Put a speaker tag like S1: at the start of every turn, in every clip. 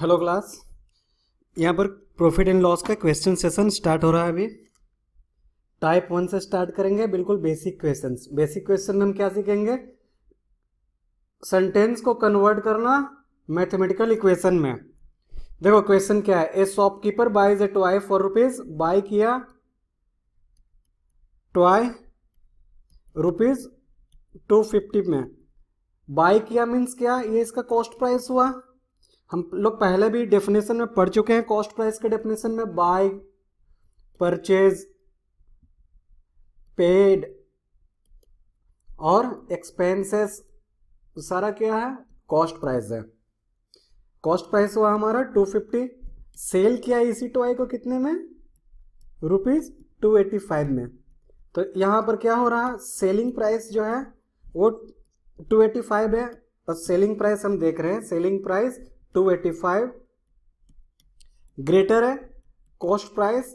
S1: Hello class यहाँ पर profit and loss का क्वेश्चन सेशन स्टार्ट हो रहा है अभी टाइप वन से स्टार्ट करेंगे बिल्कुल बेसिक क्वेश्चंस बेसिक क्वेश्चन हम क्या सीखेंगे सेंटेंस को कन्वर्ट करना मैथमेटिकल इक्वेशन में देखो क्वेश्चन क्या है a shopkeeper buy a toy for rupees buy किया टॉय रुपीज टू फिफ्टी में बाय किया मीन्स क्या ये इसका कॉस्ट प्राइस हुआ हम लोग पहले भी डेफिनेशन में पढ़ चुके हैं कॉस्ट प्राइस के डेफिनेशन में बाय परचेज पेड और एक्सपेंसेस सारा क्या है कॉस्ट प्राइस है कॉस्ट प्राइस हुआ हमारा टू फिफ्टी सेल किया इसी टॉय को कितने में रुपीज टू एटी फाइव में तो यहां पर क्या हो रहा है सेलिंग प्राइस जो है वो टू एटी फाइव है और सेलिंग प्राइस हम देख रहे हैं सेलिंग प्राइस 285 ग्रेटर है कॉस्ट प्राइस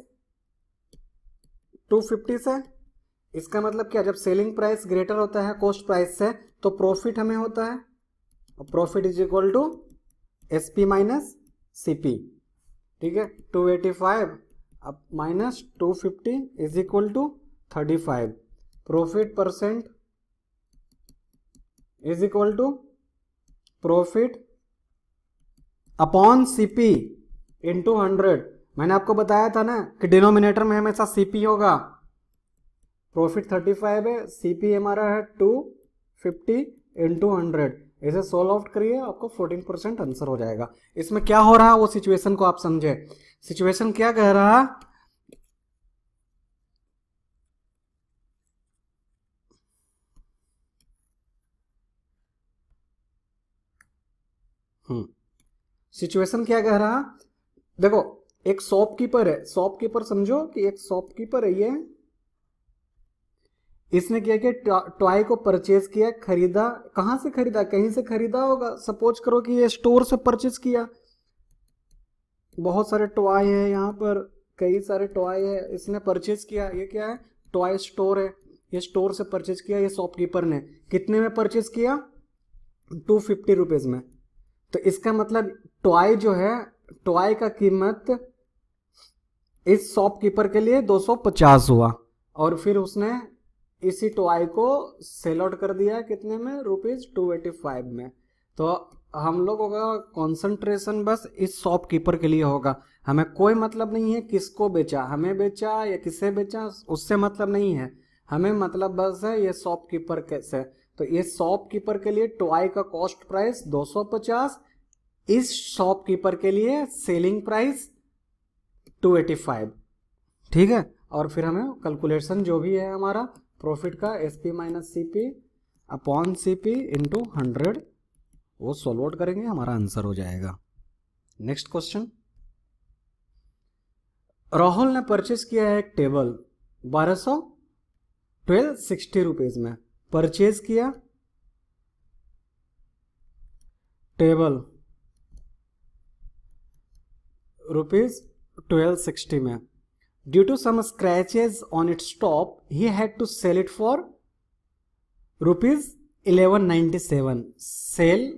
S1: 250 से इसका मतलब क्या जब सेलिंग प्राइस ग्रेटर होता है कॉस्ट प्राइस से तो प्रॉफिट हमें होता है profit is equal to S P minus C P ठीक है 285 अब minus fifty is equal to 35 profit percent is equal to profit upon C P into hundred मैंने आपको बताया था ना कि डिनोमिनेटर में हमेशा सीपी होगा प्रॉफिट थर्टी फाइव है सीपी हमारा है टू फिफ्टी इंटू हंड्रेड इसे सोल्व आउट करिए आपको फोर्टीन परसेंट आंसर हो जाएगा इसमें क्या हो रहा है वो सिचुएशन को आप समझे सिचुएशन क्या कह रहा है सिचुएशन क्या कह रहा देखो एक शॉपकीपर है शॉपकीपर समझो कि एक शॉपकीपर है ये इसने क्या किया टॉय को परचेज किया खरीदा कहां से खरीदा कहीं से खरीदा होगा सपोज करो कि ये स्टोर से परचेज किया बहुत सारे टॉय है यहाँ पर कई सारे टॉय है इसने परचेज किया ये क्या है टॉय स्टोर है ये स्टोर से परचेज किया ये शॉपकीपर ने कितने में परचेज किया टू फिफ्टी रुपीज में तो इसका मतलब टॉय जो है टॉय का कीमत इस शॉपकीपर के लिए 250 हुआ और फिर उसने इसी टॉय को सेल आउट कर दिया कितने में रुपीज टू में तो हम लोगों का कंसंट्रेशन बस इस शॉपकीपर के लिए होगा हमें कोई मतलब नहीं है किसको बेचा हमें बेचा या किसे बेचा उससे मतलब नहीं है हमें मतलब बस है ये शॉपकीपर कैसे तो ये शॉपकीपर के लिए टॉय का कॉस्ट प्राइस 250 इस शॉपकीपर के लिए सेलिंग प्राइस 285 ठीक है और फिर हमें कैलकुलेशन जो भी है हमारा प्रॉफिट का S P minus C P upon C P into hundred वो सॉल्व आउट करेंगे हमारा आंसर हो जाएगा नेक्स्ट क्वेश्चन राहुल ने परचेस किया है एक टेबल बारह सौ ट्वेल्व सिक्सटी रुपीज में परचेज किया टेबल रुपीज ट्वेल्व सिक्सटी में due to some scratches on it stop he had to sell it for rupees eleven ninety seven sell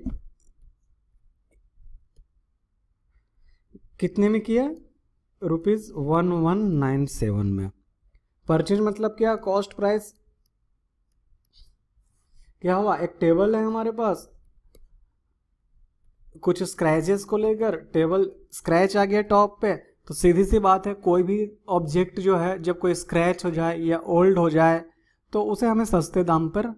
S1: कितने में किया rupees one one nine seven में purchase मतलब क्या cost price क्या हुआ एक टेबल है हमारे पास कुछ स्क्रैचेस को लेकर टेबल स्क्रैच आ गया टॉप पे तो सीधी सी बात है कोई भी ऑब्जेक्ट जो है जब कोई स्क्रैच हो जाए या ओल्ड हो जाए तो उसे हमें सस्ते दाम पर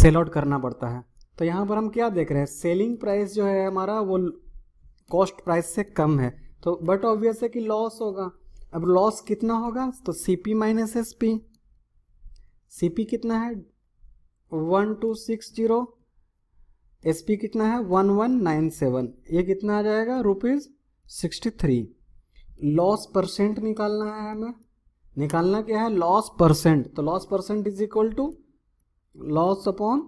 S1: सेल आउट करना पड़ता है तो यहाँ पर हम क्या देख रहे हैं सेलिंग प्राइस जो है हमारा वो कॉस्ट प्राइस से कम है तो बट ऑब्वियस है कि लॉस होगा अब लॉस कितना होगा तो C P minus S P C P कितना है one two six zero S P कितना है वन वन नाइन सेवन ये कितना आ जाएगा rupees sixty three loss percent निकालना है हमें निकालना क्या है लॉस परसेंट तो loss percent is equal to loss upon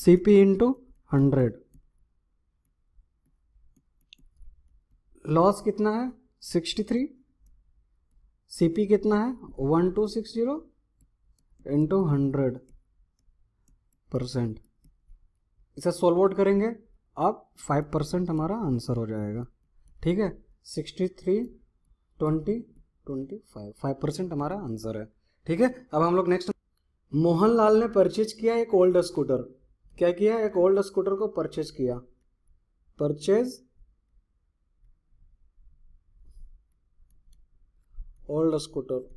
S1: C P into hundred loss कितना है सिक्सटी थ्री सी पी कितना है one two six zero into hundred percent इसे सोल्व आउट करेंगे अब फाइव परसेंट हमारा आंसर हो जाएगा ठीक है sixty three twenty twenty five five percent हमारा आंसर है ठीक है अब हम लोग नेक्स्ट मोहनलाल ने परचेज किया एक ओल्ड स्कूटर क्या किया एक ओल्ड स्कूटर को परचेज किया परचेज ओल्ड स्कूटर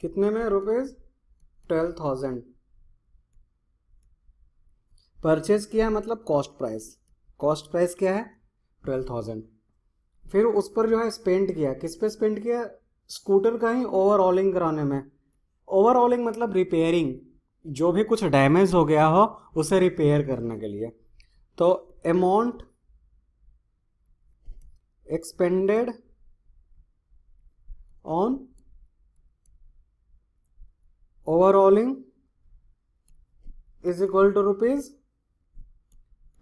S1: कितने में रुपीज ट्वेल्व थाउजेंड परचेज किया मतलब कॉस्ट प्राइस कॉस्ट प्राइस क्या है ट्वेल्व थाउजेंड फिर उस पर जो है स्पेंड किया किस पे स्पेंड किया स्कूटर का ही ओवरऑलिंग कराने में ओवरऑलिंग मतलब रिपेयरिंग जो भी कुछ डैमेज हो गया हो उसे रिपेयर करने के लिए तो amount expended on overhauling is equal to rupees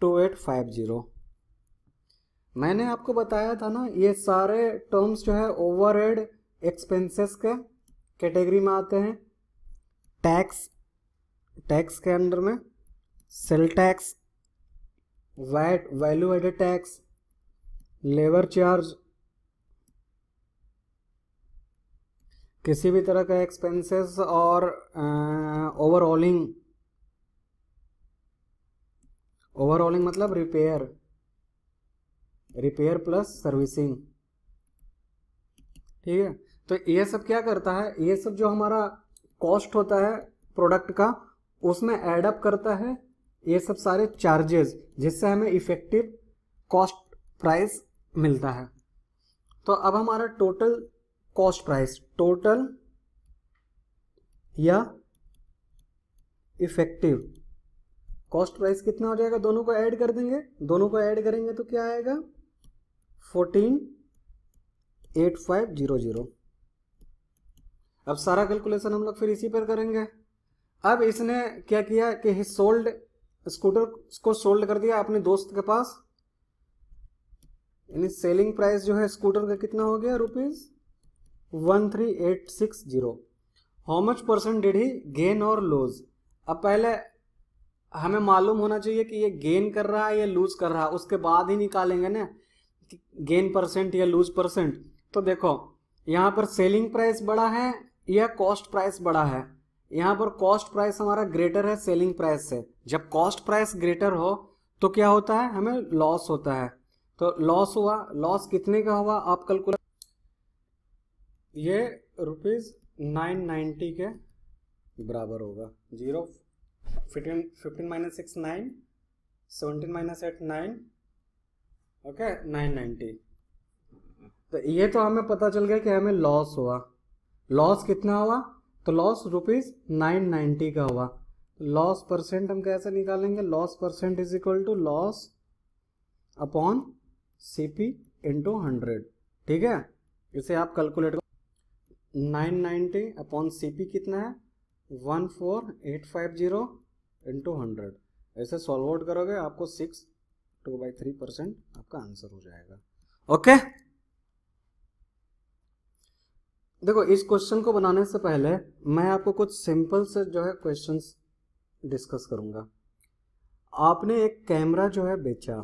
S1: two eight five zero मैंने आपको बताया था ना ये सारे टर्म्स जो है ओवर एड एक्सपेंसेस के कैटेगरी में आते हैं टैक्स टैक्स के अंडर में sale tax VAT value added tax labour charge किसी भी तरह का एक्सपेंसेस और ओवरऑलिंग ओवरऑलिंग मतलब रिपेयर रिपेयर प्लस सर्विसिंग ठीक है तो ये सब क्या करता है ये सब जो हमारा कॉस्ट होता है प्रोडक्ट का उसमें एडअप करता है ये सब सारे चार्जेस जिससे हमें इफेक्टिव कॉस्ट प्राइस मिलता है तो अब हमारा टोटल कॉस्ट प्राइस टोटल या इफेक्टिव कॉस्ट प्राइस कितना हो जाएगा दोनों को ऐड कर देंगे दोनों को ऐड करेंगे तो क्या आएगा fourteen eight five zero zero अब सारा कैलकुलेशन हम लोग फिर इसी पर करेंगे अब इसने क्या किया कि ही सोल्ड स्कूटर को सोल्ड कर दिया अपने दोस्त के पास यानी सेलिंग प्राइस जो है स्कूटर का कितना हो गया rupees one three eight six zero how much percent did he gain और लूज अब पहले हमें मालूम होना चाहिए कि ये गेन कर रहा है या लूज कर रहा है उसके बाद ही निकालेंगे ना गेन परसेंट या लूज परसेंट तो देखो यहाँ पर सेलिंग प्राइस बड़ा है या कॉस्ट प्राइस बड़ा है यहाँ पर कॉस्ट प्राइस हमारा ग्रेटर है सेलिंग प्राइस से जब कॉस्ट प्राइस ग्रेटर हो तो क्या होता है हमें लॉस होता है तो लॉस हुआ लॉस कितने का हुआ आप कैलकुलेट ये रुपीज नाइन नाइन्टी के बराबर होगा zero fifteen fifteen minus six nine seventeen minus eight nine okay nine ninety तो ये तो हमें पता चल गया कि हमें लॉस हुआ लॉस कितना हुआ तो लॉस रुपीज नाइन नाइन्टी का हुआ लॉस परसेंट हम कैसे निकालेंगे loss percent is equal to loss upon CP P into hundred ठीक है इसे आप कैलकुलेट करो नाइन नाइन्टी अपॉन सीपी कितना है one four eight five zero into hundred ऐसे सॉल्व आउट करोगे आपको six two by three percent आपका आंसर हो जाएगा ओके okay? देखो इस क्वेश्चन को बनाने से पहले मैं आपको कुछ सिंपल से जो है क्वेश्चंस डिस्कस करूंगा आपने एक कैमरा जो है बेचा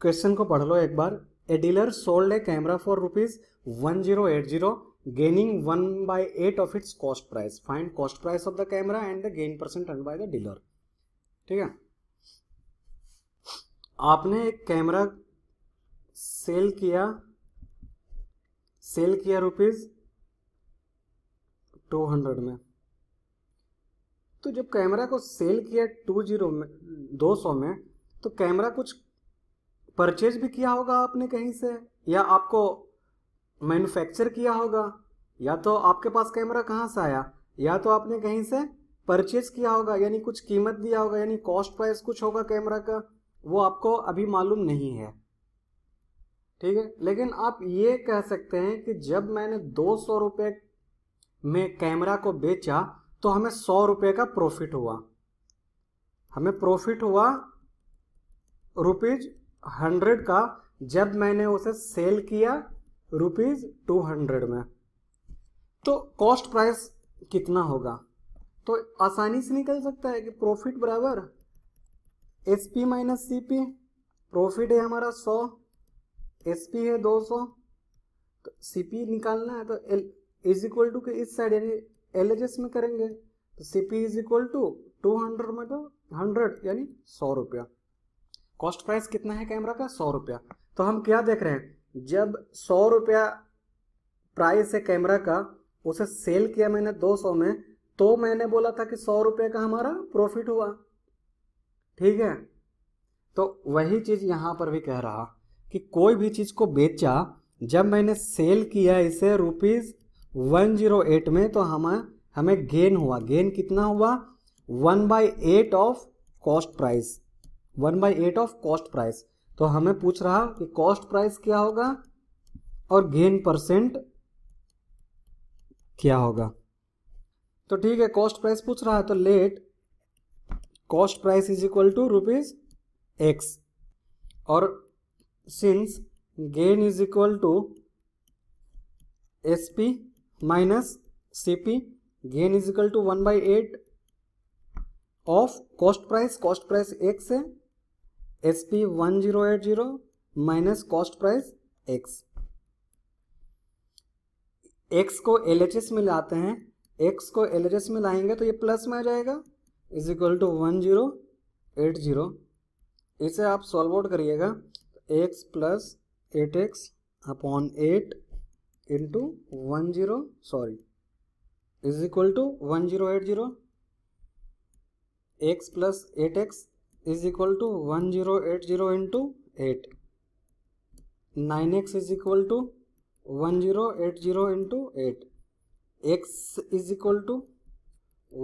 S1: क्वेश्चन को पढ़ लो एक बार a dealer sold a camera for rupees one zero eight zero gaining 1 by 8 of its cost price find cost price of the camera and the gain percent earned by the dealer ठीक है आपने एक camera sell किया sell किया rupees two hundred में तो जब camera को सेल किया टू जीरो में दो सौ में तो कैमरा कुछ परचेज भी किया होगा आपने कहीं से या आपको मैन्युफैक्चर किया होगा या तो आपके पास कैमरा कहाँ से आया या तो आपने कहीं से परचेज किया होगा यानी कुछ कीमत दिया होगा यानी कॉस्ट प्राइस कुछ होगा कैमरा का वो आपको अभी मालूम नहीं है ठीक है लेकिन आप ये कह सकते हैं कि जब मैंने दो सौ रुपये में कैमरा को बेचा तो हमें सौ रुपये का प्रॉफिट हुआ हमें प्रॉफिट हुआ रुपीज हंड्रेड का जब मैंने उसे सेल किया रुपीज़ टू हंड्रेड में तो कॉस्ट प्राइस कितना होगा तो आसानी से निकल सकता है कि प्रॉफिट बराबर S P minus C P profit है हमारा सौ एस पी है दो सौ तो सी पी निकालना है तो एल इज इक्वल टू के इस साइड यानी एल एच एस में करेंगे तो C P is equal to two hundred में तो हंड्रेड यानी सौ रुपया कॉस्ट प्राइस कितना है कैमरा का सौ रुपया तो हम क्या देख रहे हैं जब सौ रुपया प्राइस है कैमरा का उसे सेल किया मैंने दो सौ में तो मैंने बोला था कि सौ रुपये का हमारा प्रॉफिट हुआ ठीक है तो वही चीज़ यहाँ पर भी कह रहा कि कोई भी चीज़ को बेचा जब मैंने सेल किया इसे रुपीज़ वन जीरो एट में तो हमें हमें गेन हुआ गेन कितना हुआ one by eight of cost price one by eight of cost price तो हमें पूछ रहा कि कॉस्ट प्राइस क्या होगा और गेन परसेंट क्या होगा तो ठीक है कॉस्ट प्राइस पूछ रहा है तो let cost price is equal to rupees X और since gain is equal to S P minus C P gain is equal to one by eight of cost price cost price X है S P one zero eight zero minus cost price X x को L H S में लाते हैं x को L H S में लाएंगे तो ये प्लस में आ जाएगा is equal to one zero eight zero इसे आप सॉल्व आउट करिएगा X plus eight x upon eight into one zero sorry is equal to one zero eight zero X plus eight x is equal to one zero eight zero into eight nine X is equal to one zero eight zero into eight x is equal to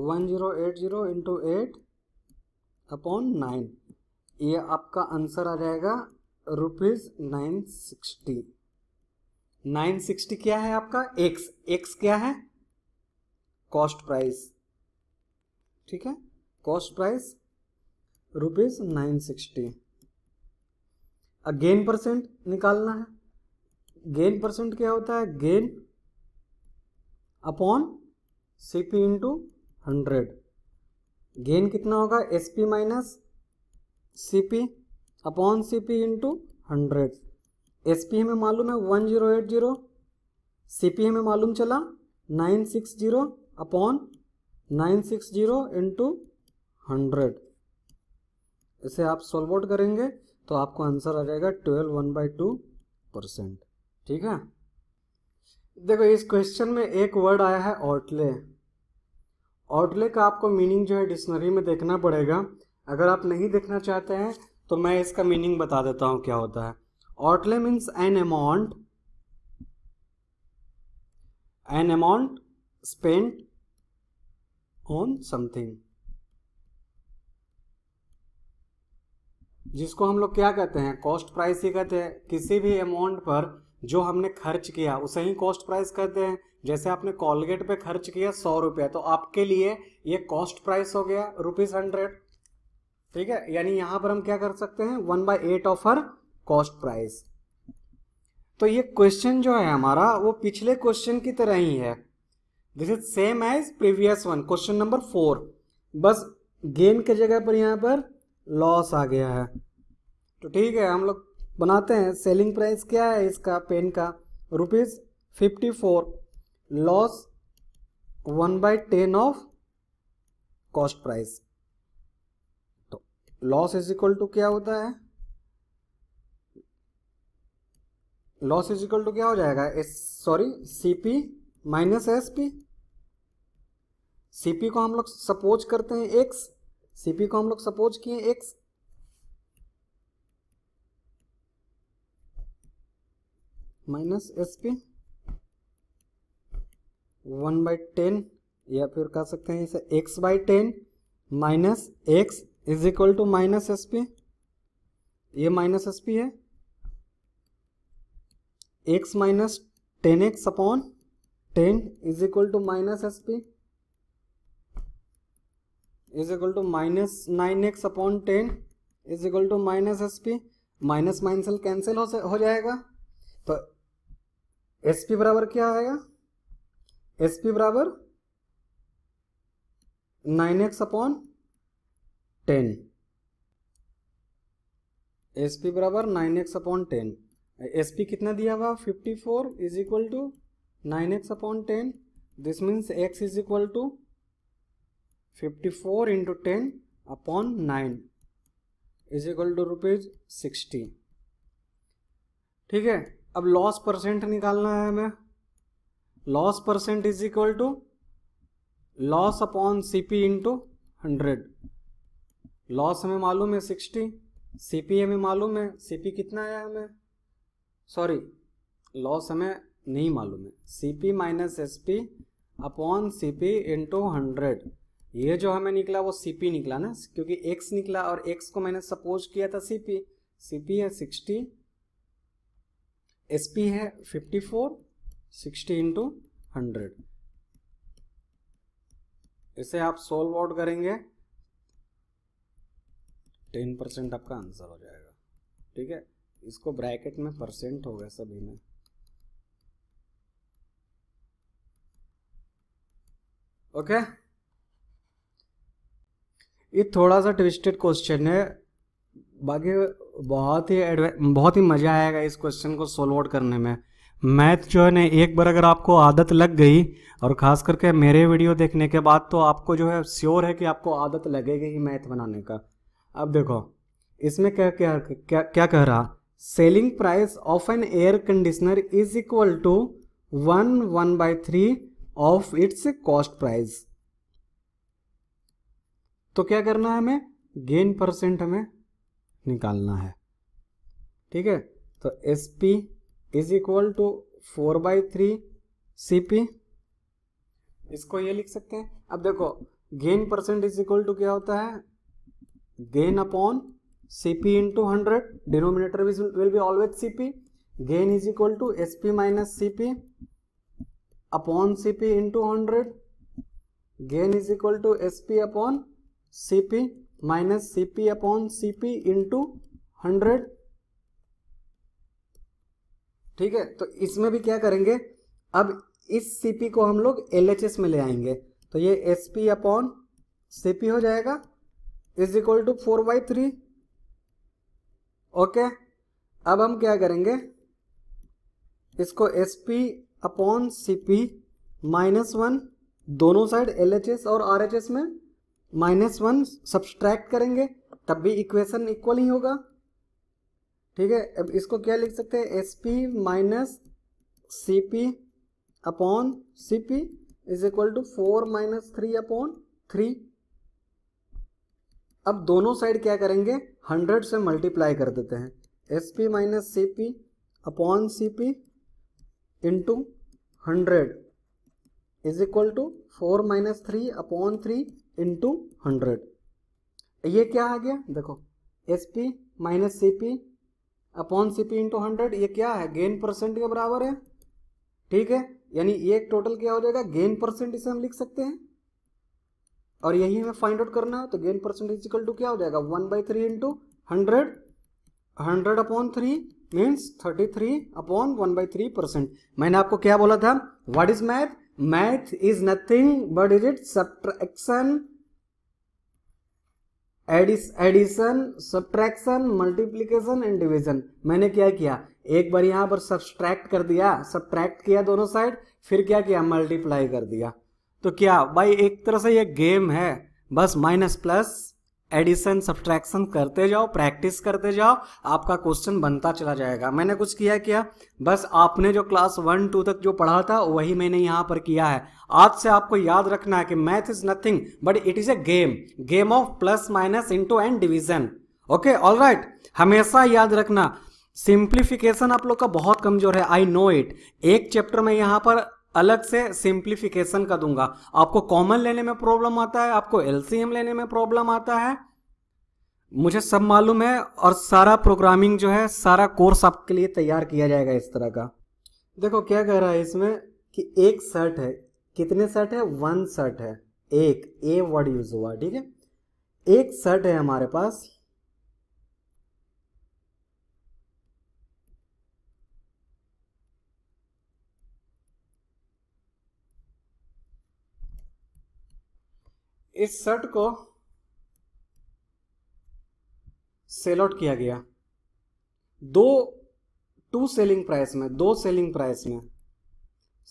S1: one zero eight zero into eight upon nine ये आपका answer आ जाएगा rupees nine sixty nine sixty क्या है आपका x x क्या है cost price ठीक है cost price rupees nine sixty gain percent निकालना है गेन परसेंट क्या होता है gain upon C P into hundred gain कितना होगा S P minus C P upon C P into hundred S P हमें मालूम है one zero eight zero C P हमें मालूम चला nine six zero upon nine six zero into hundred इसे आप सॉल्व आउट करेंगे तो आपको आंसर आ जाएगा twelve one by two percent ठीक है देखो इस क्वेश्चन में एक वर्ड आया है ऑटले ऑटले का आपको मीनिंग जो है डिक्शनरी में देखना पड़ेगा अगर आप नहीं देखना चाहते हैं तो मैं इसका मीनिंग बता देता हूं क्या होता है outlay means an amount an amount spent on something जिसको हम लोग क्या कहते हैं कॉस्ट प्राइस ही कहते हैं किसी भी अमाउंट पर जो हमने खर्च किया उसे ही कॉस्ट प्राइस कहते हैं जैसे आपने कॉलगेट पे खर्च किया सौ रुपया तो आपके लिए ये कॉस्ट प्राइस हो गया रुपीज हंड्रेड ठीक है यानी यहां पर हम क्या कर सकते हैं one by eight of her cost price तो ये क्वेश्चन जो है हमारा वो पिछले क्वेश्चन की तरह ही है this is same as previous one question number four बस गेन के जगह पर यहां पर लॉस आ गया है तो ठीक है हम लोग बनाते हैं सेलिंग प्राइस क्या है इसका पेन का rupees fifty four loss one by ten of cost price तो लॉस इज इक्वल टू क्या होता है लॉस इज इक्वल टू क्या हो जाएगा S sorry CP minus S P CP को हम लोग सपोज करते हैं एक्स सीपी को हम लोग सपोज किए X minus S P one by ten या फिर कह सकते हैं इसे X by ten minus X is equal to minus S P ये माइनस एस पी है X minus ten X upon ten is equal to minus S P is equal to minus nine X upon ten is equal to minus S P minus minus cancel हो जाएगा तो S P बराबर क्या आएगा S P बराबर nine X upon ten S P बराबर nine X upon ten S P कितना दिया हुआ fifty four is equal to nine X upon ten this means x is equal to fifty four into ten upon nine is equal to rupees sixty ठीक है अब loss percent निकालना है हमें loss percent is equal to loss upon C P into hundred loss हमें मालूम है sixty C P हमें मालूम है सी पी कितना आया हमें सॉरी लॉस हमें नहीं मालूम है C P minus S P upon C P into hundred ये जो हमें निकला वो सीपी निकला ना क्योंकि एक्स निकला और एक्स को मैंने सपोज किया था सीपी सीपी है सिक्सटी एस पी है fifty four sixty into hundred इसे आप सोल्व आउट करेंगे टेन परसेंट आपका आंसर हो जाएगा ठीक है इसको ब्रैकेट में परसेंट होगा सभी में ओके okay? ये थोड़ा सा ट्विस्टेड क्वेश्चन है बाकी बहुत ही बहुत ही मज़ा आएगा इस क्वेश्चन को सोल्व आउट करने में मैथ जो है ना एक बार अगर आपको आदत लग गई और ख़ास करके मेरे वीडियो देखने के बाद तो आपको जो है श्योर है कि आपको आदत लगेगी ही मैथ बनाने का अब देखो इसमें क्या क्या क्या क्या कह रहा selling price of an air conditioner is equal to one one by three of its cost price तो क्या करना है हमें गेन परसेंट हमें निकालना है ठीक है तो S P is equal to four by three C P इसको ये लिख सकते हैं अब देखो gain percent is equal to क्या होता है gain upon C P into hundred denominator will be always C P gain is equal to S P minus C P upon C P into hundred gain is equal to S P upon C P minus C P upon C P into hundred ठीक है तो इसमें भी क्या करेंगे अब इस CP को हम लोग एल में ले आएंगे तो ये एस पी अपॉन सीपी हो जाएगा is equal to four by three okay अब हम क्या करेंगे इसको S P upon C P minus one दोनों साइड एल और आर में माइनस वन सब्सट्रैक्ट करेंगे तब भी इक्वेशन इक्वल ही होगा ठीक है अब इसको क्या लिख सकते हैं S P minus C P upon C P is equal to four minus three upon three अब दोनों साइड क्या करेंगे हंड्रेड से मल्टीप्लाई कर देते हैं S P minus C P upon C P into hundred is equal to four minus three upon three into hundred ये क्या आ गया देखो S P minus C P upon C P into hundred ये क्या है गेन परसेंट के बराबर है ठीक है यानी ये टोटल क्या हो जाएगा गेन परसेंट इसे हम लिख सकते हैं और यही हमें फाइंड आउट करना है तो गेन परसेंट इजिकल टू क्या हो जाएगा one by three into hundred hundred upon three means thirty three upon one by three percent मैंने आपको क्या बोला था what is math math is nothing but is it subtraction addition subtraction multiplication and division मैंने क्या किया एक बार यहां पर सब्सट्रैक्ट कर दिया सब्ट्रैक्ट किया दोनों साइड फिर क्या किया मल्टीप्लाई कर दिया तो क्या भाई एक तरह से ये गेम है बस माइनस प्लस एडिशन सब्ट्रैक्शन करते जाओ प्रैक्टिस करते जाओ आपका क्वेश्चन बनता चला जाएगा मैंने कुछ किया क्या बस आपने जो क्लास वन टू तक जो पढ़ा था वही मैंने यहाँ पर किया है आज से आपको याद रखना है कि math is nothing but it is a game game of plus minus into and division okay all right हमेशा याद रखना सिंप्लीफिकेशन आप लोग का बहुत कमजोर है आई नो इट एक चैप्टर में यहाँ पर अलग से सिंप्लीफिकेशन का दूंगा आपको कॉमन लेने में प्रॉब्लम आता है आपको एलसीएम लेने में प्रॉब्लम आता है मुझे सब मालूम है और सारा प्रोग्रामिंग जो है सारा कोर्स आपके लिए तैयार किया जाएगा इस तरह का देखो क्या कह रहा है इसमें कि एक सर्ट है कितने शर्ट है वन शर्ट है एक ए वर्ड यूज हुआ ठीक है एक सर्ट है हमारे पास इस शर्ट को सेल आउट किया गया दो टू सेलिंग प्राइस में दो सेलिंग प्राइस में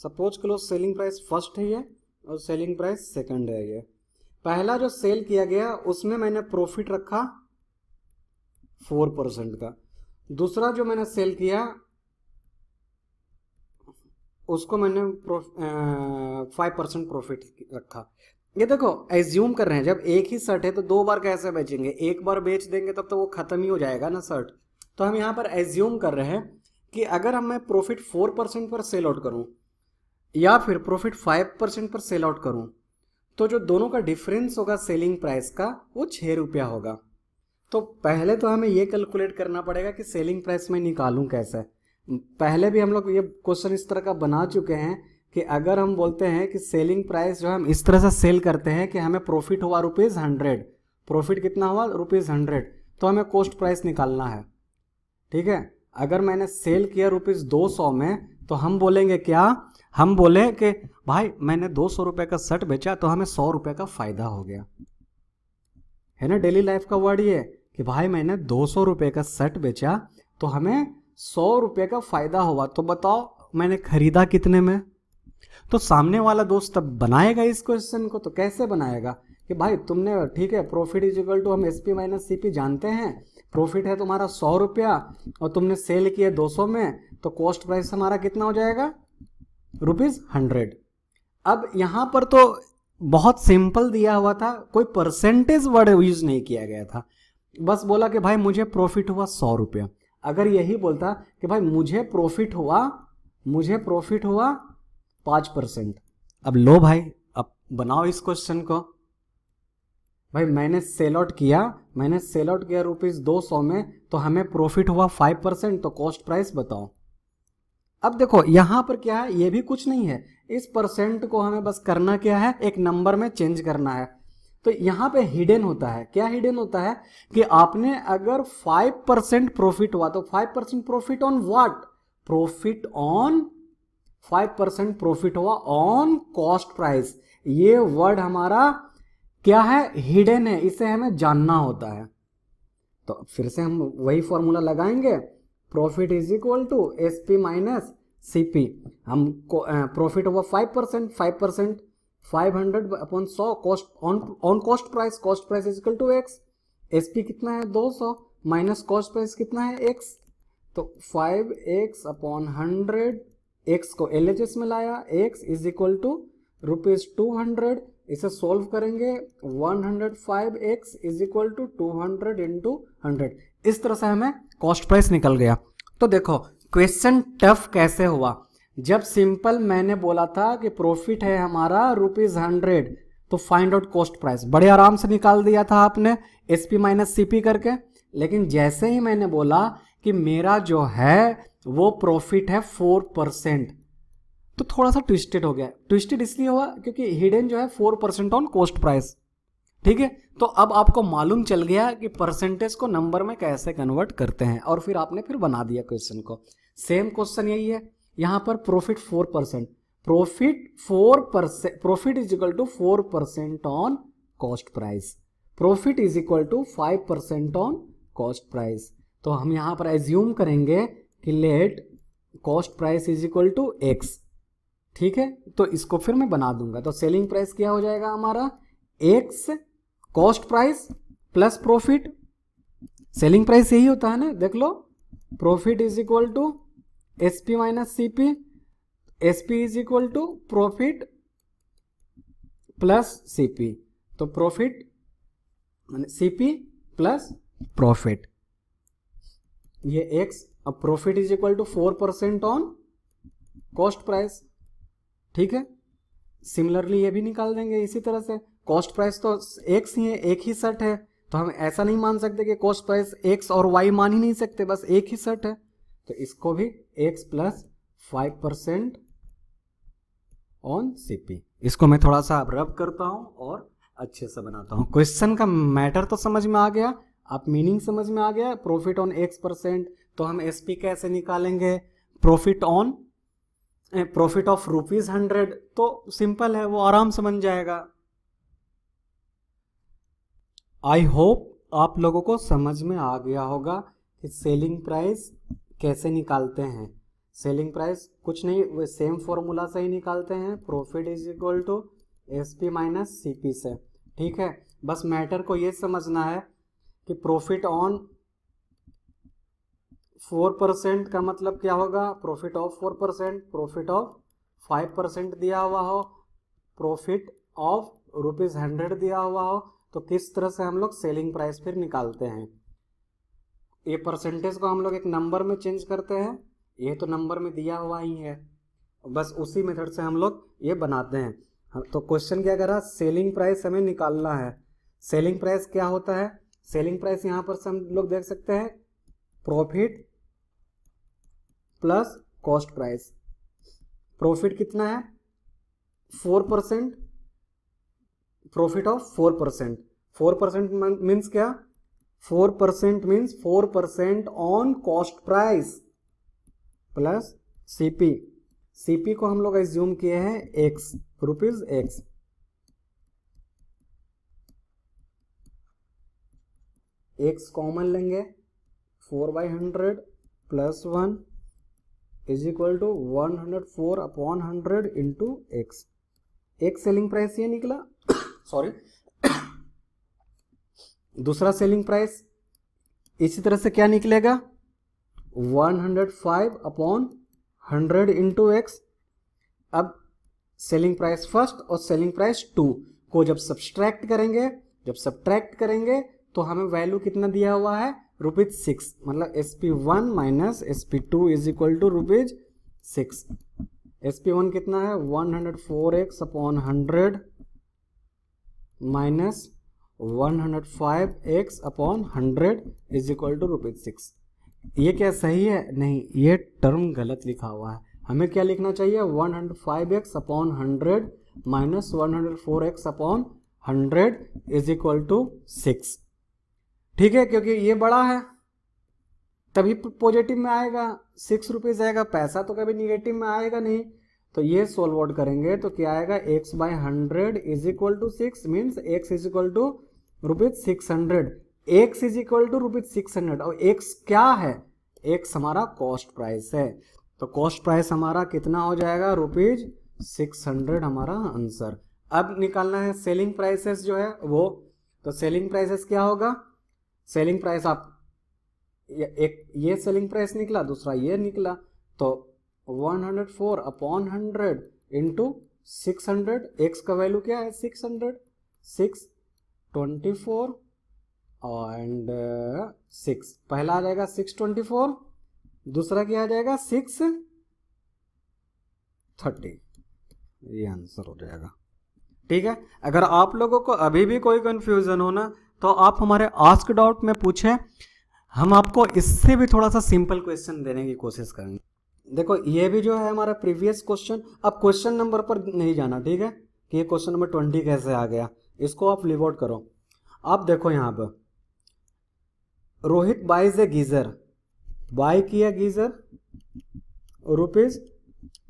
S1: सपोज करो सेलिंग प्राइस फर्स्ट है ये और सेलिंग प्राइस सेकंड है ये पहला जो सेल किया गया उसमें मैंने प्रॉफिट रखा फोर परसेंट का दूसरा जो मैंने सेल किया उसको मैंने फाइव परसेंट प्रॉफिट रखा ये देखो एज्यूम कर रहे हैं जब एक ही शर्ट है तो दो बार कैसे बेचेंगे एक बार बेच देंगे तब तो वो ख़त्म ही हो जाएगा ना शर्ट तो हम यहाँ पर एज्यूम कर रहे हैं कि अगर हम मैं प्रॉफिट फोर परसेंट पर सेल आउट करूँ या फिर प्रॉफिट फाइव परसेंट पर सेल आउट करूँ तो जो दोनों का डिफरेंस होगा सेलिंग प्राइस का वो छः रुपया होगा तो पहले तो हमें ये कैलकुलेट करना पड़ेगा कि सेलिंग प्राइस मैं निकालूँ कैसे पहले भी हम लोग ये क्वेश्चन इस तरह का बना चुके हैं कि अगर हम बोलते हैं कि सेलिंग प्राइस जो हम इस तरह से सेल करते हैं कि हमें प्रॉफिट हुआ रुपीज़ हंड्रेड प्रॉफिट कितना हुआ रुपीज़ हंड्रेड तो हमें कॉस्ट प्राइस निकालना है ठीक है अगर मैंने सेल किया रुपीज़ दो सौ में तो हम बोलेंगे क्या हम बोले कि भाई मैंने दो सौ रुपये का शर्ट बेचा तो हमें सौ रुपये का फ़ायदा हो गया है ना डेली लाइफ का वर्ड ये कि भाई मैंने दो सौ रुपये का शर्ट बेचा तो हमें सौ रुपये का फ़ायदा हुआ तो बताओ मैंने खरीदा कितने में तो सामने वाला दोस्त अब बनाएगा इस क्वेश्चन को तो कैसे बनाएगा कि भाई तुमने ठीक है प्रॉफिट इज इक्वल टू हम S P minus C P जानते हैं प्रॉफिट है तुम्हारा सौ रुपया और तुमने सेल किया दो सौ में तो कॉस्ट प्राइस हमारा कितना हो जाएगा रुपीज़ हंड्रेड अब यहाँ पर तो बहुत सिंपल दिया हुआ था कोई परसेंटेज वर्ड यूज नहीं किया गया था बस बोला कि भाई मुझे प्रॉफिट हुआ सौ रुपया अगर यही बोलता कि भाई मुझे प्रॉफिट हुआ मुझे प्रॉफिट हुआ पांच परसेंट अब लो भाई अब बनाओ इस क्वेश्चन को भाई मैंने सेल आउट किया मैंने सेल आउट किया रुपीज दो सौ में तो हमें प्रॉफिट हुआ फाइव परसेंट तो कॉस्ट प्राइस बताओ अब देखो यहां पर क्या है ये भी कुछ नहीं है इस परसेंट को हमें बस करना क्या है एक नंबर में चेंज करना है तो यहां पे हिडन होता है क्या हिडन होता है कि आपने अगर फाइव परसेंट प्रॉफिट हुआ तो five percent profit on what profit on five percent profit हुआ ऑन कॉस्ट प्राइस ये वर्ड हमारा क्या है हिडन है इसे हमें जानना होता है तो फिर से हम वही फॉर्मूला लगाएंगे profit is equal to S P minus C P हम प्रॉफिट हुआ five percent five percent five hundred upon सौ cost on on cost price cost price is equal to X S P कितना है दो सौ minus cost price कितना है X तो five x upon hundred X को एल में लाया X is equal to rupees two hundred इसे सॉल्व करेंगे 105 X is equal to two hundred into hundred इस तरह से हमें कॉस्ट प्राइस निकल गया तो देखो क्वेश्चन टफ कैसे हुआ जब सिंपल मैंने बोला था कि प्रॉफिट है हमारा रुपीज हंड्रेड तो फाइंड आउट कॉस्ट प्राइस बड़े आराम से निकाल दिया था आपने एसपी माइनस सीपी करके लेकिन जैसे ही मैंने बोला कि मेरा जो है वो प्रॉफिट है फोर परसेंट तो थोड़ा सा ट्विस्टेड हो गया ट्विस्टेड इसलिए हुआ क्योंकि हिडन जो है four percent on cost price ठीक है तो अब आपको मालूम चल गया कि परसेंटेज को नंबर में कैसे कन्वर्ट करते हैं और फिर आपने फिर बना दिया क्वेश्चन को सेम क्वेश्चन यही है यहां पर profit four percent profit four percent profit is equal to four percent on cost price profit is equal to five percent on cost price तो हम यहां पर एज्यूम करेंगे कि let cost price is equal to X ठीक है तो इसको फिर मैं बना दूंगा तो सेलिंग प्राइस क्या हो जाएगा हमारा X cost price plus profit selling price यही होता है ना देख लो profit is equal to S P minus C P S P is equal to profit plus C P तो profit C P plus profit ये एक्स अब profit is equal to four percent on cost price ठीक है similarly ये भी निकाल देंगे इसी तरह से कॉस्ट प्राइस तो एक्स ही है एक ही सेट है तो हम ऐसा नहीं मान सकते कि कॉस्ट प्राइस एक्स और वाई मान ही नहीं सकते बस एक ही सेट है तो इसको भी X plus five percent on CP इसको मैं थोड़ा सा रब करता हूं और अच्छे से बनाता हूं क्वेश्चन का मैटर तो समझ में आ गया आप मीनिंग समझ में आ गया प्रॉफिट ऑन एक्स परसेंट तो हम एस पी कैसे निकालेंगे profit on profit of rupees hundred तो सिंपल है वो आराम से बन जाएगा आई होप आप लोगों को समझ में आ गया होगा कि सेलिंग प्राइस कैसे निकालते हैं सेलिंग प्राइस कुछ नहीं वे सेम फॉर्मूला से ही निकालते हैं profit is equal to S P minus C P से ठीक है बस मैटर को ये समझना है कि प्रॉफिट ऑन फोर परसेंट का मतलब क्या होगा profit of four percent profit of five percent दिया हुआ हो प्रॉफिट ऑफ रुपीज हंड्रेड दिया हुआ हो तो किस तरह से हम लोग सेलिंग प्राइस फिर निकालते हैं ये परसेंटेज को हम लोग एक नंबर में चेंज करते हैं ये तो नंबर में दिया हुआ ही है बस उसी मेथड से हम लोग ये बनाते हैं हाँ, तो क्वेश्चन क्या कर रहा सेलिंग प्राइस हमें निकालना है सेलिंग प्राइस क्या होता है सेलिंग प्राइस यहाँ पर से हम लोग देख सकते हैं profit plus cost price profit कितना है four percent profit of four percent four percent means क्या four percent means four percent on cost price plus CP CP को हम लोग एज्यूम किए हैं x rupees x x common लेंगे four by hundred plus one is equal to one hundred four upon hundred into x एक selling price ये निकला sorry दूसरा सेलिंग प्राइस इसी तरह से क्या निकलेगा 105 अपॉन 100 इंटू एक्स अब सेलिंग प्राइस फर्स्ट और सेलिंग प्राइस टू को जब सब्सट्रैक्ट करेंगे जब सब्ट्रैक्ट करेंगे तो हमें वैल्यू कितना दिया हुआ है रुपीज सिक्स मतलब S P one minus S P two is equal to rupees six S P one कितना है one hundred four x upon hundred minus one hundred five x upon hundred is equal to rupees six ये क्या सही है नहीं ये term गलत लिखा हुआ है हमें क्या लिखना चाहिए one hundred five x upon hundred minus one hundred four x upon hundred is equal to six ठीक है क्योंकि ये बड़ा है तभी पॉजिटिव में आएगा सिक्स रुपीज आएगा पैसा तो कभी निगेटिव में आएगा नहीं तो ये सोल्व आउट करेंगे तो क्या आएगा x by hundred is equal to six means x is equal to rupees six hundred x is equal to rupees six hundred और एक्स क्या है एक्स हमारा कॉस्ट प्राइस है तो कॉस्ट प्राइस हमारा कितना हो जाएगा रुपीज सिक्स हंड्रेड हमारा आंसर अब निकालना है सेलिंग प्राइसेस जो है वो तो सेलिंग प्राइसेस क्या होगा सेलिंग प्राइस आप एक ये सेलिंग प्राइस निकला दूसरा ये निकला तो 104 अपॉन 100 इंटू सिक्स एक्स का वैल्यू क्या है 600 hundred six twenty four and six पहला आ जाएगा सिक्स ट्वेंटी फोर दूसरा क्या आ जाएगा सिक्स थर्टी ये आंसर हो जाएगा ठीक है अगर आप लोगों को अभी भी कोई कंफ्यूजन हो ना तो आप हमारे आस्क डाउट में पूछें हम आपको इससे भी थोड़ा सा सिंपल क्वेश्चन देने की कोशिश करेंगे देखो ये भी जो है हमारा प्रीवियस क्वेश्चन अब क्वेश्चन नंबर पर नहीं जाना ठीक है कि ये क्वेश्चन नंबर ट्वेंटी कैसे आ गया इसको आप लिव आउट करो आप देखो यहाँ पर Rohit buys a geyser buy किया geyser rupees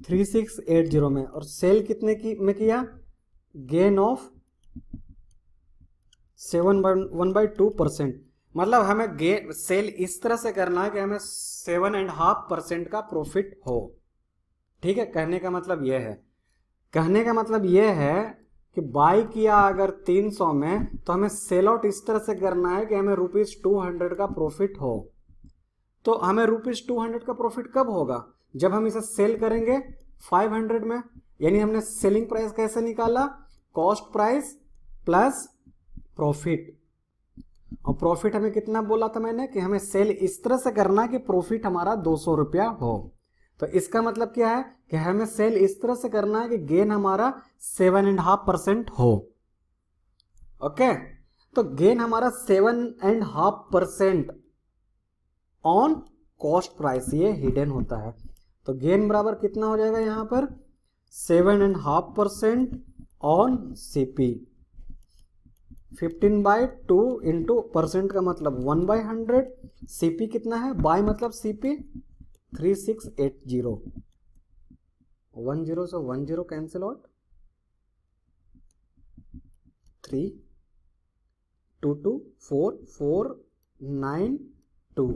S1: three six eight zero में और सेल कितने की में किया gain of seven by one by two percent मतलब हमें गेन सेल इस तरह से करना है कि हमें सेवन एंड हाफ परसेंट का प्रॉफिट हो ठीक है कहने का मतलब यह है कहने का मतलब यह है कि बाई किया अगर 300 में तो हमें सेल आउट इस तरह से करना है कि हमें रुपीज टू का प्रॉफिट हो तो हमें रुपीज टू का प्रॉफिट कब होगा जब हम इसे सेल करेंगे 500 में यानी हमने सेलिंग प्राइस कैसे निकाला कॉस्ट प्राइस प्लस प्रॉफिट और प्रॉफिट हमें कितना बोला था मैंने कि हमें सेल इस तरह से करना कि प्रॉफिट हमारा दो सौ रुपया हो तो इसका मतलब क्या है कि हमें सेल इस तरह से करना है कि गेन हमारा सेवन एंड हाफ परसेंट हो ओके तो गेन हमारा seven and half percent on cost price ये हिडन होता है तो गेन बराबर कितना हो जाएगा यहां पर seven and half percent on CP fifteen by two into percent का मतलब वन बाई हंड्रेड सी कितना है बाय मतलब C P three six eight zero one zero से one zero cancel out three two two four four nine two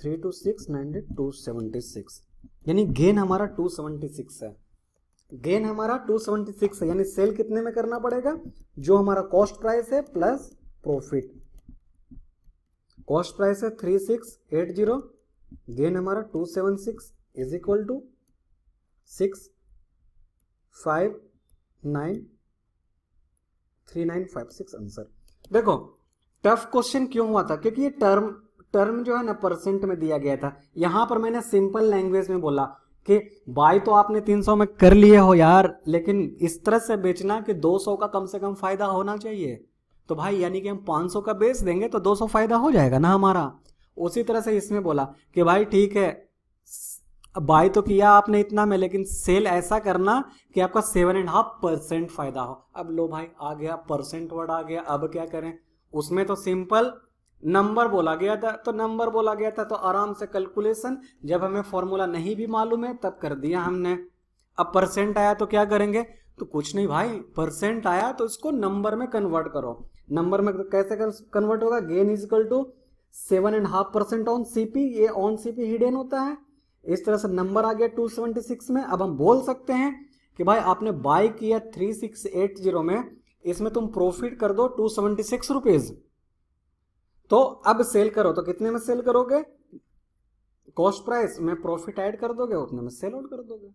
S1: three two six nine two seventy six यानी gain हमारा two seventy six है gain हमारा 276 है यानी cell कितने में करना पड़ेगा जो हमारा कॉस्ट प्राइस है प्लस प्रॉफिट कॉस्ट प्राइस है 3680 गेन हमारा 276 is equal to six five nine three nine five six answer देखो टफ क्वेश्चन क्यों हुआ था क्योंकि ये टर्म टर्म जो है ना परसेंट में दिया गया था यहां पर मैंने सिंपल लैंग्वेज में बोला कि बाई तो आपने 300 में कर लिए हो यार लेकिन इस तरह से बेचना कि 200 का कम से कम फायदा होना चाहिए तो भाई यानी कि हम 500 का बेच देंगे तो 200 फायदा हो जाएगा ना हमारा उसी तरह से इसमें बोला कि भाई ठीक है बाई तो किया आपने इतना में लेकिन सेल ऐसा करना कि आपका सेवन एंड हाफ परसेंट फायदा हो अब लो भाई आ गया परसेंट वर्ड आ गया अब क्या करें उसमें तो सिंपल नंबर बोला गया था तो नंबर बोला गया था तो आराम से कैलकुलेशन जब हमें फॉर्मूला नहीं भी मालूम है तब कर दिया हमने अब परसेंट आया तो क्या करेंगे तो कुछ नहीं भाई परसेंट आया तो इसको नंबर में कन्वर्ट करो नंबर में कैसे कन्वर्ट होगा gain is equal to seven and half percent on CP ये ऑन सीपी हिडन होता है इस तरह से नंबर आ गया 276 में अब हम बोल सकते हैं कि भाई आपने बाय किया 3680 में इसमें तुम प्रॉफिट कर दो टू सेवेंटी सिक्स रुपीज़ तो अब सेल करो तो कितने में सेल करोगे कॉस्ट प्राइस में प्रॉफिट ऐड कर दोगे उतने में सेल आउट कर दोगे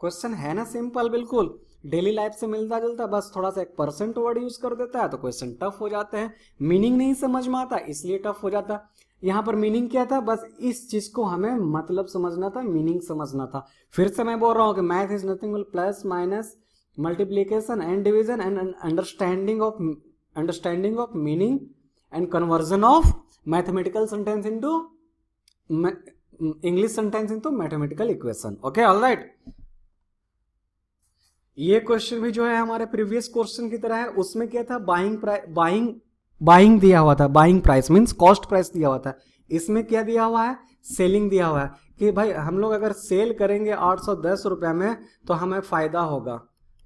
S1: क्वेश्चन है ना सिंपल बिल्कुल डेली लाइफ से मिलता जुलता बस थोड़ा सा एक परसेंट वर्ड यूज कर देता है तो क्वेश्चन टफ हो जाते हैं मीनिंग नहीं समझ में आता इसलिए टफ हो जाता यहाँ पर मीनिंग क्या था बस इस चीज को हमें मतलब समझना था मीनिंग समझना था फिर से मैं बोल रहा हूँ कि math is nothing plus minus multiplication and division and understanding of understanding of meaning and conversion of mathematical sentence into English sentence sentence mathematical equation okay all right ये क्वेश्चन भी जो है हमारे प्रीवियस क्वेश्चन की तरह है उसमें क्या था बाइंग बाइंग बाइंग दिया हुआ था buying price means cost price दिया हुआ था इसमें क्या दिया हुआ है सेलिंग दिया हुआ है कि भाई हम लोग अगर सेल करेंगे आठ सौ दस रुपए में तो हमें फायदा होगा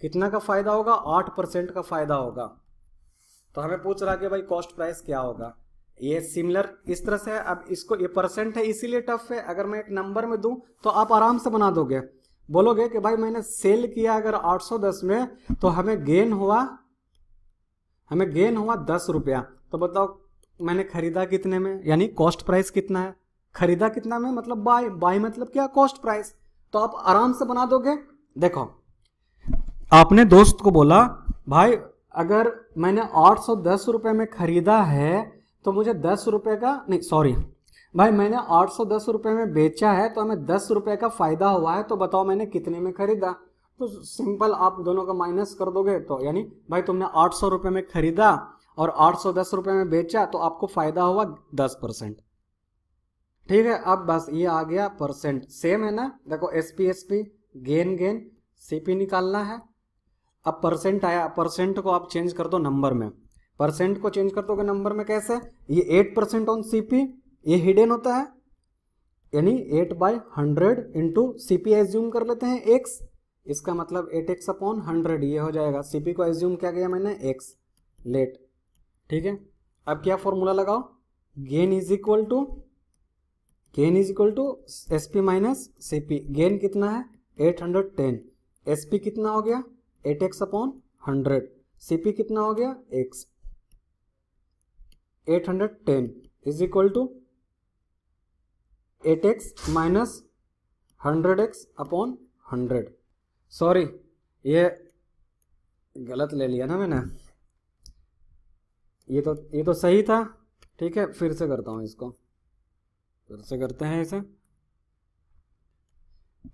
S1: कितना का फायदा होगा आठ परसेंट का फायदा होगा तो हमें पूछ रहा कि भाई कॉस्ट प्राइस क्या होगा ये सिमिलर इस तरह से है अब इसको ये परसेंट है इसीलिए टफ है अगर मैं एक नंबर में दूं तो आप आराम से बना दोगे बोलोगे कि भाई मैंने सेल किया अगर 810 में तो हमें गेन हुआ हमें गेन हुआ दस रुपया तो बताओ मैंने खरीदा कितने में यानी कॉस्ट प्राइस कितना है खरीदा कितना में मतलब बाय बाय मतलब क्या कॉस्ट प्राइस तो आप आराम से बना दोगे देखो आपने दोस्त को बोला भाई अगर मैंने आठ सौ दस रुपये में ख़रीदा है तो मुझे दस रुपये का नहीं सॉरी भाई मैंने आठ सौ दस रुपये में बेचा है तो हमें दस रुपये का फ़ायदा हुआ है तो बताओ मैंने कितने में ख़रीदा तो सिंपल आप दोनों का माइनस कर दोगे तो यानी भाई तुमने आठ सौ रुपये में ख़रीदा और आठ सौ दस रुपये में बेचा तो आपको फ़ायदा हुआ दस परसेंट ठीक है अब बस ये आ गया परसेंट सेम है ना देखो S P S P gain gain C P निकालना है अब परसेंट आया परसेंट को आप चेंज कर दो नंबर में परसेंट को चेंज कर दोगे नंबर में कैसे ये एट परसेंट ऑन सीपी ये हिडन होता है यानी eight by hundred into C P assume कर लेते हैं एक्स इसका मतलब एट एक्स अपॉन हंड्रेड ये हो जाएगा सीपी को एज्यूम क्या गया मैंने एक्स लेट ठीक है अब क्या फॉर्मूला लगाओ gain is equal to gain is equal to S P minus C P gain कितना है eight hundred ten S P कितना हो गया eight x upon hundred CP कितना हो गया x eight hundred ten is equal to eight x minus hundred x upon hundred sorry ये गलत ले लिया ना मैंने ये तो ये तो सही था ठीक है फिर से करता हूं इसको फिर से करते हैं इसे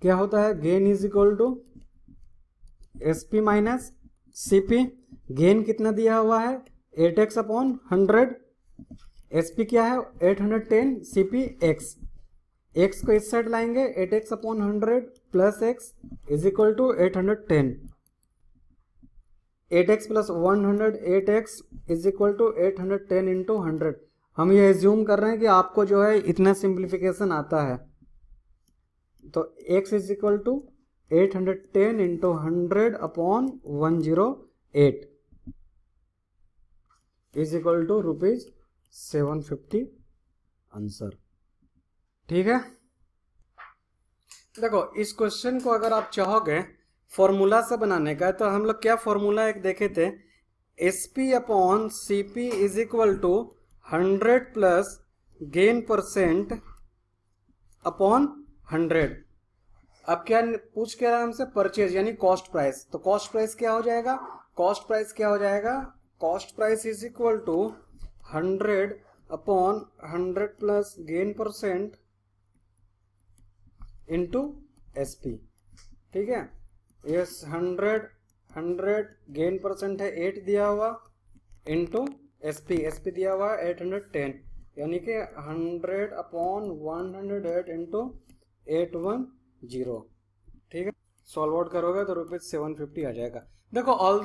S1: क्या होता है gain is equal to S P minus C P gain कितना दिया हुआ है eight x upon hundred S P क्या है eight hundred ten C P x x को इस साइड लाएंगे eight x upon hundred plus x is equal to eight hundred ten eight x plus one hundred eight x is equal to eight hundred ten into hundred हम ये assume कर रहे हैं कि आपको जो है इतना सिंप्लीफिकेशन आता है तो x is equal to eight hundred ten into hundred upon one zero eight is equal to rupees seven fifty answer ठीक है देखो इस क्वेश्चन को अगर आप चाहोगे फॉर्मूला से बनाने का तो हम लोग क्या फॉर्मूला एक देखे थे S P upon C P is equal to hundred plus gain percent upon hundred अब क्या पूछ के रहा है हमसे परचेज यानी कॉस्ट प्राइस तो कॉस्ट प्राइस क्या हो जाएगा कॉस्ट प्राइस क्या हो जाएगा cost price is equal to hundred upon hundred plus gain percent into S P ठीक है yes hundred hundred gain percent है एट दिया हुआ into S P S P दिया हुआ एट हंड्रेड टेन यानी कि hundred upon one hundred eight into eight one zero ठीक है सॉल्व आउट करोगे तो रुपये सेवन फिफ्टी आ जाएगा देखो ऑल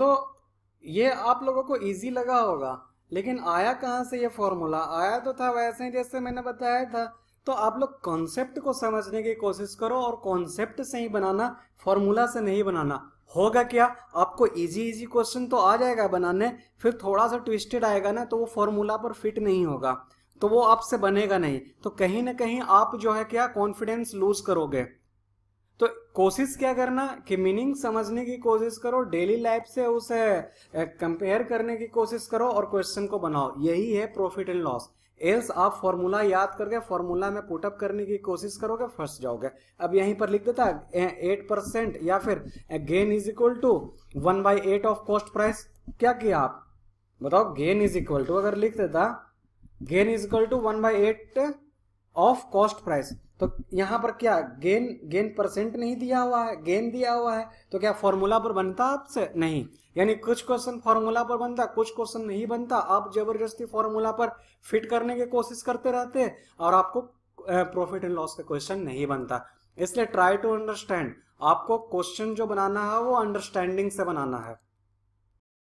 S1: ये आप लोगों को ईजी लगा होगा लेकिन आया कहाँ से ये फॉर्मूला आया तो था वैसे ही जैसे मैंने बताया था तो आप लोग कॉन्सेप्ट को समझने की कोशिश करो और कॉन्सेप्ट से ही बनाना फॉर्मूला से नहीं बनाना होगा क्या आपको इजी इजी क्वेश्चन तो आ जाएगा बनाने फिर थोड़ा सा ट्विस्टेड आएगा ना तो वो फॉर्मूला पर फिट नहीं होगा तो वो आपसे बनेगा नहीं तो कहीं ना कहीं आप जो है क्या कॉन्फिडेंस लूज करोगे तो कोशिश क्या करना कि मीनिंग समझने की कोशिश करो डेली लाइफ से उसे कंपेयर करने की कोशिश करो और क्वेश्चन को बनाओ यही है प्रॉफिट एंड लॉस एल्स आप फॉर्मूला याद करके फॉर्मूला में पुटअप करने की कोशिश करोगे फर्स्ट जाओगे अब यहीं पर लिख देता एट परसेंट या फिर gain is equal to one by eight of cost price क्या किया आप बताओ गेन इज इक्वल टू अगर लिख देता gain is equal to one by eight of cost price तो यहाँ पर क्या गेन गेन परसेंट नहीं दिया हुआ है गेन दिया हुआ है तो क्या फॉर्मूला पर बनता आपसे नहीं यानी कुछ क्वेश्चन फॉर्मूला पर बनता कुछ क्वेश्चन नहीं बनता आप जबरदस्ती फॉर्मूला पर फिट करने की कोशिश करते रहते हैं और आपको प्रॉफिट एंड लॉस का क्वेश्चन नहीं बनता इसलिए ट्राई टू अंडरस्टैंड आपको क्वेश्चन जो बनाना है वो अंडरस्टैंडिंग से बनाना है